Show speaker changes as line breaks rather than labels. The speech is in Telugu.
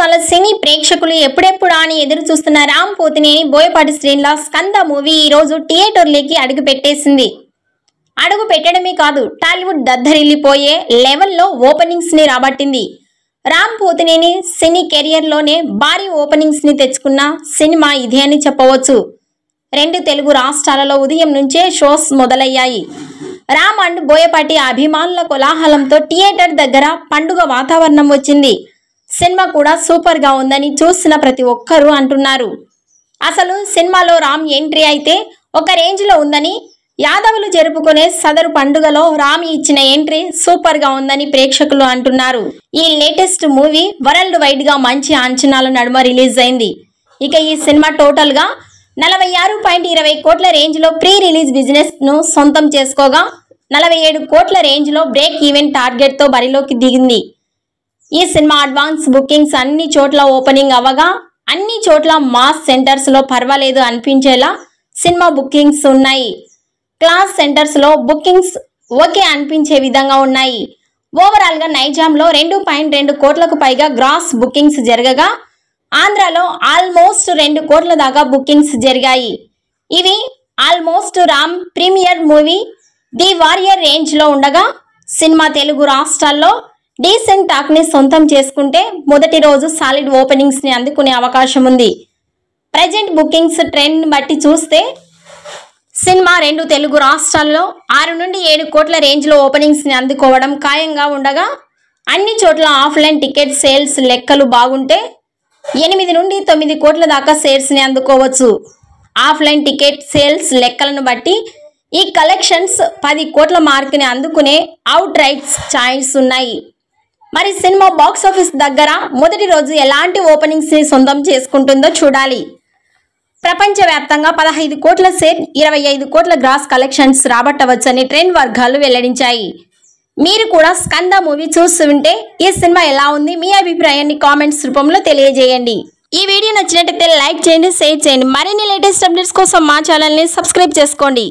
రాష్ట్రాల సినీ ప్రేక్షకులు ఎప్పుడెప్పుడా అని ఎదురు చూస్తున్న రామ్ పోతినేని బోయపాటి శ్రీనిల స్కంద మూవీ ఈ రోజు థియేటర్లోకి అడుగు పెట్టేసింది అడుగు పెట్టడమే కాదు టాలీవుడ్ దద్దరిల్లిపోయే లెవెల్లో ఓపెనింగ్స్ని రాబట్టింది రామ్ పోతినేని సినీ కెరియర్లోనే భారీ ఓపెనింగ్స్ని తెచ్చుకున్న సినిమా ఇదే అని చెప్పవచ్చు రెండు తెలుగు రాష్ట్రాలలో ఉదయం నుంచే షోస్ మొదలయ్యాయి రామ్ అండ్ బోయపాటి అభిమానుల కోలాహలంతో థియేటర్ దగ్గర పండుగ వాతావరణం వచ్చింది సినిమా కూడా సూపర్గా ఉందని చూసిన ప్రతి ఒక్కరూ అంటున్నారు అసలు సినిమాలో రామ్ ఎంట్రీ అయితే ఒక రేంజ్లో ఉందని యాదవులు జరుపుకునే సదరు పండుగలో రామ్ ఇచ్చిన ఎంట్రీ సూపర్గా ఉందని ప్రేక్షకులు అంటున్నారు ఈ లేటెస్ట్ మూవీ వరల్డ్ గా మంచి అంచనాల నడుమ రిలీజ్ అయింది ఇక ఈ సినిమా టోటల్గా నలభై ఆరు పాయింట్ ఇరవై కోట్ల రేంజ్లో ప్రీ రిలీజ్ బిజినెస్ను సొంతం చేసుకోగా నలభై ఏడు కోట్ల రేంజ్లో బ్రేక్ ఈవెంట్ టార్గెట్తో బరిలోకి దిగింది ఈ సినిమా అడ్వాన్స్ బుకింగ్స్ అన్ని చోట్ల ఓపెనింగ్ అవగా అన్ని చోట్ల మాస్ సెంటర్స్లో పర్వాలేదు అనిపించేలా సినిమా బుకింగ్స్ ఉన్నాయి క్లాస్ సెంటర్స్లో బుకింగ్స్ ఓకే అనిపించే విధంగా ఉన్నాయి ఓవరాల్గా నైజాంలో రెండు పాయింట్ రెండు కోట్లకు పైగా గ్రాస్ బుకింగ్స్ జరగగా ఆంధ్రాలో ఆల్మోస్ట్ రెండు కోట్ల దాకా బుకింగ్స్ జరిగాయి ఇవి almost Ram premiere movie the warrior రేంజ్లో ఉండగా సినిమా తెలుగు రాష్ట్రాల్లో డీసెంట్ టాక్ ని సొంతం చేసుకుంటే మొదటి రోజు సాలిడ్ ఓపెనింగ్స్ ని అందుకునే అవకాశం ఉంది ప్రజెంట్ బుకింగ్స్ ట్రెండ్ బట్టి చూస్తే సినిమా రెండు తెలుగు రాష్ట్రాల్లో ఆరు నుండి ఏడు కోట్ల రేంజ్లో ఓపెనింగ్స్ని అందుకోవడం ఖాయంగా ఉండగా అన్ని చోట్ల ఆఫ్లైన్ టికెట్ సేల్స్ లెక్కలు బాగుంటే ఎనిమిది నుండి తొమ్మిది కోట్ల దాకా సేల్స్ని అందుకోవచ్చు ఆఫ్లైన్ టికెట్ సేల్స్ లెక్కలను బట్టి ఈ కలెక్షన్స్ పది కోట్ల మార్క్ని అందుకునే అవుట్ రైట్స్ ఛాయిస్ ఉన్నాయి మరి సినిమా బాక్స్ ఆఫీస్ దగ్గర మొదటి రోజు ఎలాంటి ఓపెనింగ్స్ని సొంతం చేసుకుంటుందో చూడాలి ప్రపంచవ్యాప్తంగా పదహైదు కోట్ల సేట్ ఇరవై ఐదు కోట్ల గ్రాస్ కలెక్షన్స్ రాబట్టవచ్చని ట్రెండ్ వర్గాలు వెల్లడించాయి మీరు కూడా స్కంద మూవీ చూస్తుంటే ఈ సినిమా ఎలా ఉంది మీ అభిప్రాయాన్ని కామెంట్స్ రూపంలో తెలియజేయండి ఈ వీడియో నచ్చినట్టయితే లైక్ చేయండి షేర్ చేయండి మరిన్ని లేటెస్ట్ అప్డేట్స్ కోసం మా ఛానల్ని సబ్స్క్రైబ్ చేసుకోండి